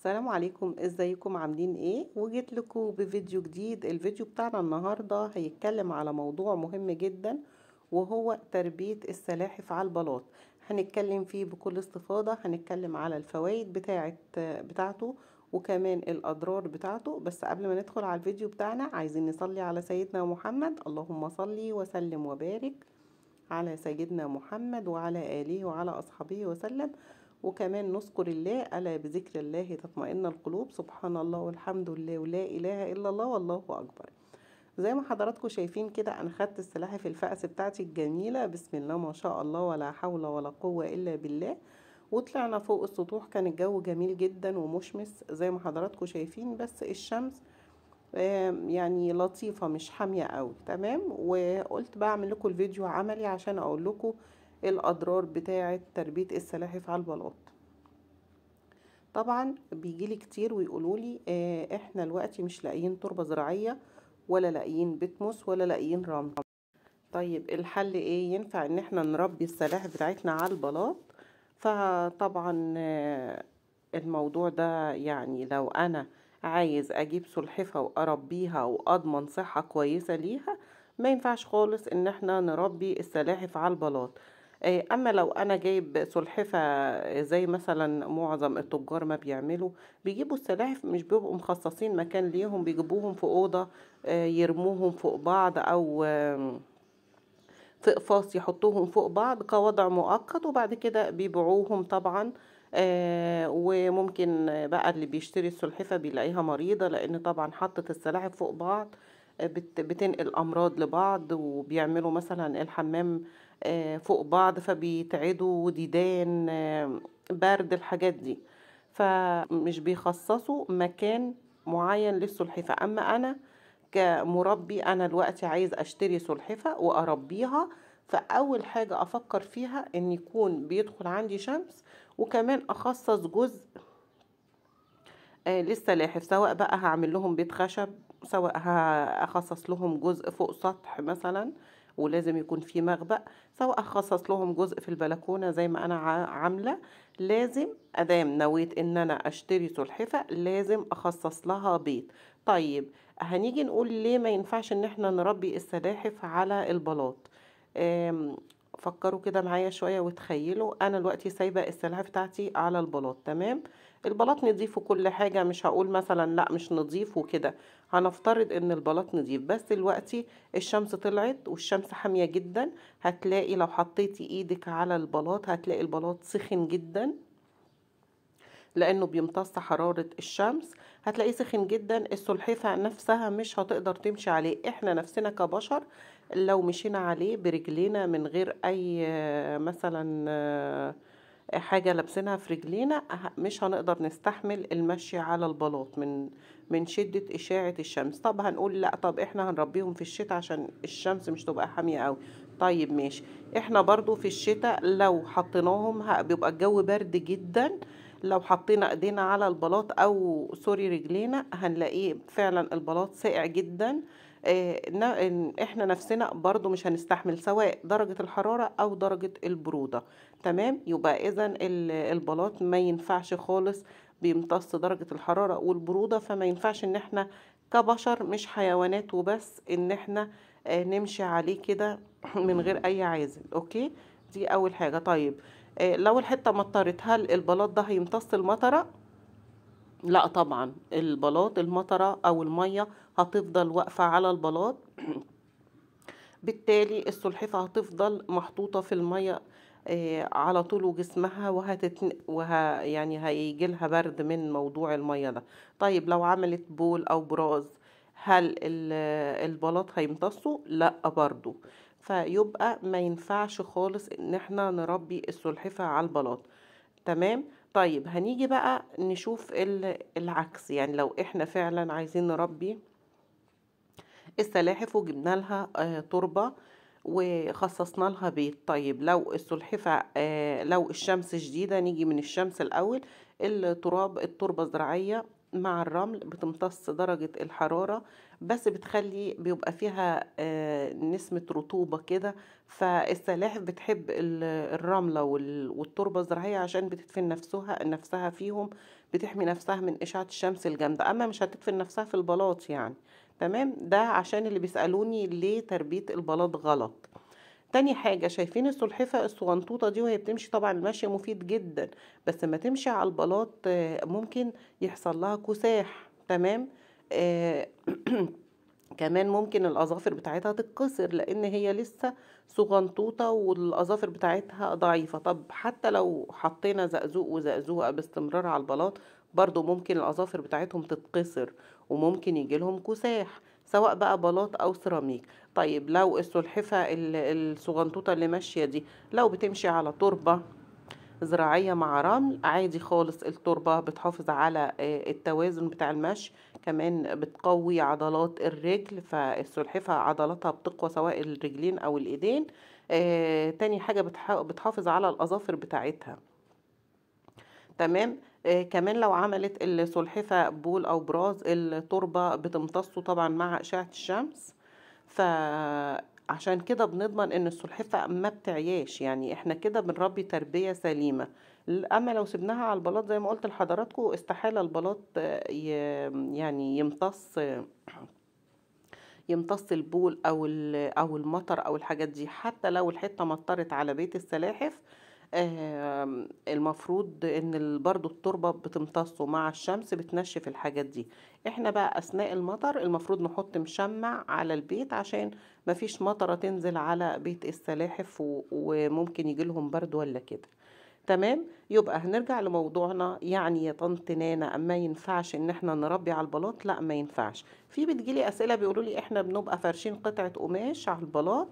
السلام عليكم ازيكم عاملين ايه وجيت لكم بفيديو جديد الفيديو بتاعنا النهارده هيتكلم على موضوع مهم جدا وهو تربيه السلاحف على البلاط هنتكلم فيه بكل استفاضه هنتكلم على الفوائد بتاعه بتاعته وكمان الاضرار بتاعته بس قبل ما ندخل على الفيديو بتاعنا عايزين نصلي على سيدنا محمد اللهم صلي وسلم وبارك على سيدنا محمد وعلى اله وعلى اصحابه وسلم وكمان نذكر الله ألا بذكر الله تطمئن القلوب سبحان الله والحمد لله ولا إله إلا الله والله أكبر زي ما حضراتكم شايفين كده انا خدت السلاحف في الفأس بتاعتي الجميلة بسم الله ما شاء الله ولا حول ولا قوة الا بالله وطلعنا فوق السطوح كان الجو جميل جدا ومشمس زي ما حضراتكم شايفين بس الشمس يعني لطيفة مش حامية قوي تمام وقلت بعمل لكم الفيديو عملي عشان اقول لكم الأضرار بتاعة تربية السلاحف على البلاط طبعا بيجيلي كتير ويقولولي آه احنا الوقت مش لاقيين تربة زراعية ولا لاقيين بتموس ولا لاقيين رمل طيب الحل ايه ينفع ان احنا نربي السلاحف بتاعتنا على البلاط فطبعا آه، الموضوع ده يعني لو انا عايز اجيب سلحفه واربيها واضمن صحه كويسه ليها ما ينفعش خالص ان احنا نربي السلاحف على البلاط آه، اما لو انا جايب سلحفه آه، زي مثلا معظم التجار ما بيعملوا بيجيبوا السلاحف مش بيبقوا مخصصين مكان ليهم بيجيبوهم في اوضه آه، يرموهم فوق بعض او في قفاص يحطوهم فوق بعض كوضع مؤقت وبعد كده بيبيعوهم طبعا وممكن بقى اللي بيشتري السلحفة بيلاقيها مريضة لأن طبعا حطت السلاحف فوق بعض بتنقل أمراض لبعض وبيعملوا مثلا الحمام آه، فوق بعض فبيتعدوا ديدان آه، برد الحاجات دي فمش بيخصصوا مكان معين للسلحفة أما أنا كمربي أنا دلوقتي عايز أشتري سلحفة وأربيها فأول حاجة أفكر فيها إن يكون بيدخل عندي شمس وكمان أخصص جزء آه، للسلاحف سواء بقى هعمل لهم بيت خشب سواء هخصص لهم جزء فوق سطح مثلا ولازم يكون في مغبأ سواء خصص لهم جزء في البلكونه زي ما انا عامله لازم ادام نويت ان انا اشتري سلحفه لازم اخصص لها بيت طيب هنيجي نقول ليه ما ينفعش ان احنا نربي السلاحف على البلاط فكروا كده معايا شويه وتخيلوا انا دلوقتي سايبه السلاحف بتاعتي على البلاط تمام البلاط نضيف وكل حاجة مش هقول مثلا لا مش نضيف وكده هنفترض ان البلاط نضيف بس دلوقتي الشمس طلعت والشمس حامية جدا هتلاقي لو حطيتي ايدك على البلاط هتلاقي البلاط سخن جدا لانه بيمتص حرارة الشمس هتلاقيه سخن جدا السلحفة نفسها مش هتقدر تمشي عليه احنا نفسنا كبشر لو مشينا عليه برجلينا من غير اي مثلا حاجة لابسينها في رجلينا أه، مش هنقدر نستحمل المشي على البلاط من من شدة إشاعة الشمس طب هنقول لا طب إحنا هنربيهم في الشتاء عشان الشمس مش تبقى حامية قوي طيب ماشي إحنا برضو في الشتاء لو حطيناهم بيبقى الجو برد جدا لو حطينا ايدينا على البلاط او سوري رجلينا هنلاقيه فعلا البلاط ساقع جدا آه، احنا نفسنا برضو مش هنستحمل سواء درجة الحرارة او درجة البرودة تمام يبقى اذا البلاط ما ينفعش خالص بيمتص درجة الحرارة والبرودة فما ينفعش ان احنا كبشر مش حيوانات وبس ان احنا آه، نمشي عليه كده من غير اي عازل اوكي دي اول حاجة طيب آه، لو الحتة مطرت هل البلاط ده هيمتص المطرة لا طبعا البلاط المطرة أو المية هتفضل واقفة على البلاط بالتالي السلحفة هتفضل محطوطة في المية آه، على طول جسمها وهتتن... وه... يعني هيجي لها برد من موضوع المية ده طيب لو عملت بول أو براز هل البلاط هيمتصه؟ لا برضو فيبقى ما ينفعش خالص ان احنا نربي السلحفة على البلاط تمام؟ طيب هنيجي بقى نشوف العكس يعني لو احنا فعلا عايزين نربي السلاحف وجبنا لها آه، تربة وخصصنا لها بيت طيب لو السلحفة آه، لو الشمس شديدة نيجي من الشمس الأول التراب التربة الزراعية مع الرمل بتمتص درجة الحرارة بس بتخلي بيبقى فيها آه، نسمة رطوبة كده فالسلاحف بتحب الرملة والتربة الزراعية عشان بتدفن نفسها نفسها فيهم بتحمي نفسها من إشعة الشمس الجامدة أما مش هتدفن نفسها في البلاط يعني تمام ده عشان اللي بيسألوني ليه تربية البلاط غلط تاني حاجة شايفين السلحفة الصغنطوطة دي وهي بتمشي طبعا المشي مفيد جدا بس لما تمشي على البلاط آه، ممكن يحصل لها كساح تمام آه، كمان ممكن الأظافر بتاعتها تتكسر لأن هي لسه صغنطوطة والأظافر بتاعتها ضعيفة طب حتى لو حطينا زقزوق وزقزوقة باستمرار على البلاط برضو ممكن الأظافر بتاعتهم تتكسر وممكن يجيلهم كساح سواء بقى بلاط او سيراميك طيب لو السلحفه الصغنطوطه اللي ماشيه دي لو بتمشي على تربه زراعيه مع رمل عادي خالص التربه بتحافظ على آه، التوازن بتاع المشي كمان بتقوي عضلات الرجل فالسلحفه عضلاتها بتقوى سواء الرجلين او الايدين آه تاني حاجه بتحافظ على الاظافر بتاعتها تمام آه كمان لو عملت السلحفة بول أو براز التربة بتمتصه طبعا مع أشعة الشمس فعشان كده بنضمن ان السلحفة ما بتعياش يعني احنا كده بنربي تربية سليمة اما لو سبناها على البلاط زي ما قلت لحضراتكم استحالة البلاط آه، يعني يمتص يمتص البول او او المطر او الحاجات دي حتى لو الحته مطرت على بيت السلاحف المفروض ان برضو التربة بتمتصه مع الشمس بتنشف الحاجات دي احنا بقى اثناء المطر المفروض نحط مشمع على البيت عشان مفيش مطرة تنزل على بيت السلاحف وممكن يجيلهم برد ولا كده تمام يبقى هنرجع لموضوعنا يعني يا طنط نانا ما ينفعش ان احنا نربي على البلاط لا ما ينفعش في بتجيلي اسئله بيقولوا لي احنا بنبقى فارشين قطعه قماش على البلاط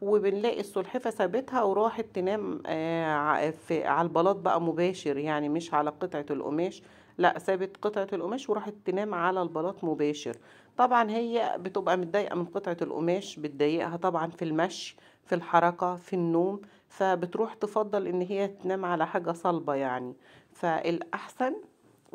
وبنلاقي السلحفه سابتها وراحت تنام آه، في على البلاط بقى مباشر يعني مش على قطعه القماش لا سابت قطعه القماش وراحت تنام على البلاط مباشر طبعا هي بتبقى متضايقه من قطعه القماش بتضايقها طبعا في المشي في الحركه في النوم فبتروح تفضل ان هي تنام على حاجه صلبه يعني فالاحسن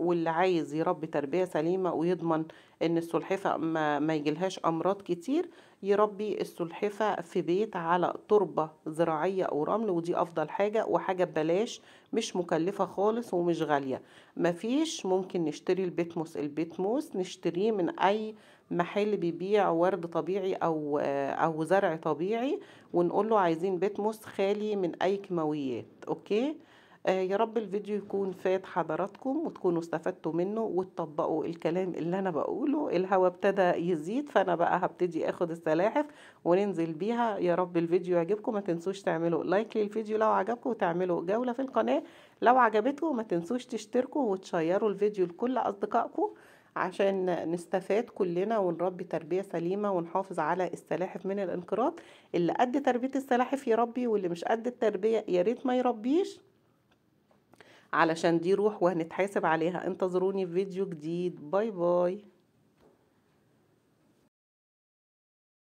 واللي عايز يربي تربية سليمة ويضمن ان السلحفة ما, ما يجيلهاش امراض كتير يربي السلحفة في بيت على تربة زراعية او رمل ودي افضل حاجة وحاجة ببلاش مش مكلفة خالص ومش غالية مفيش ممكن نشتري البيتموس البيتموس نشتريه من اي محل بيبيع ورد طبيعي او او زرع طبيعي ونقول له عايزين بيتموس خالي من اي كيماويات اوكي آه، يا رب الفيديو يكون فات حضراتكم وتكونوا استفدتوا منه وتطبقوا الكلام اللي انا بقوله الهوا ابتدى يزيد فانا بقى هبتدي اخد السلاحف وننزل بيها يا رب الفيديو يعجبكم ما تنسوش تعملوا لايك للفيديو لو عجبكم وتعملوا جولة في القناة لو عجبتكم ما تنسوش تشتركوا وتشيروا الفيديو لكل اصدقائكم عشان نستفاد كلنا ونربي تربية سليمة ونحافظ على السلاحف من الانقراض اللي قد تربية السلاحف يربي واللي مش قد التربية ياريت ما يربيش علشان دي روح وهنتحاسب عليها انتظروني في فيديو جديد باي باي